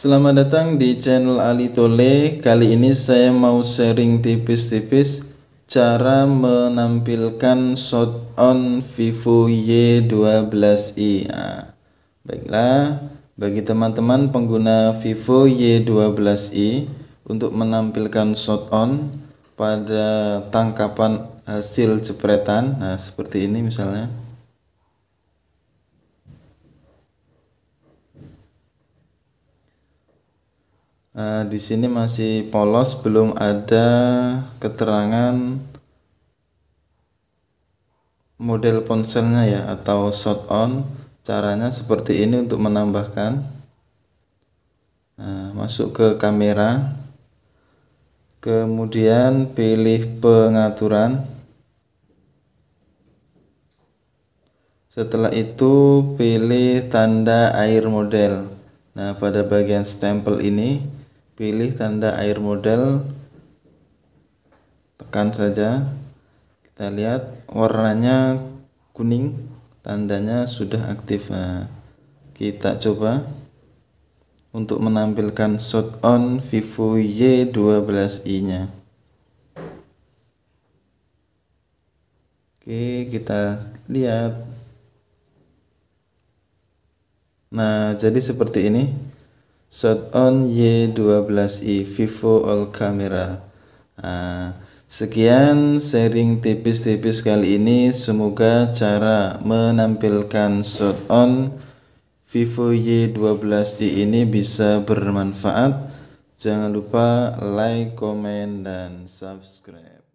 Selamat datang di channel Ali Tole. Kali ini saya mau sharing tipis-tipis cara menampilkan shot on Vivo Y12i. Nah, baiklah, bagi teman-teman pengguna Vivo Y12i untuk menampilkan shot on pada tangkapan hasil jepretan. Nah, seperti ini misalnya. Eh, di sini masih polos belum ada keterangan model ponselnya ya atau shot on caranya seperti ini untuk menambahkan nah, masuk ke kamera kemudian pilih pengaturan setelah itu pilih tanda air model nah pada bagian stempel ini pilih tanda air model tekan saja kita lihat warnanya kuning tandanya sudah aktif nah kita coba untuk menampilkan shot on Vivo Y12i nya oke kita lihat nah jadi seperti ini Shot on Y12i Vivo all camera. Nah, sekian sharing tipis-tipis kali ini. Semoga cara menampilkan shot on Vivo Y12i ini bisa bermanfaat. Jangan lupa like, comment, dan subscribe.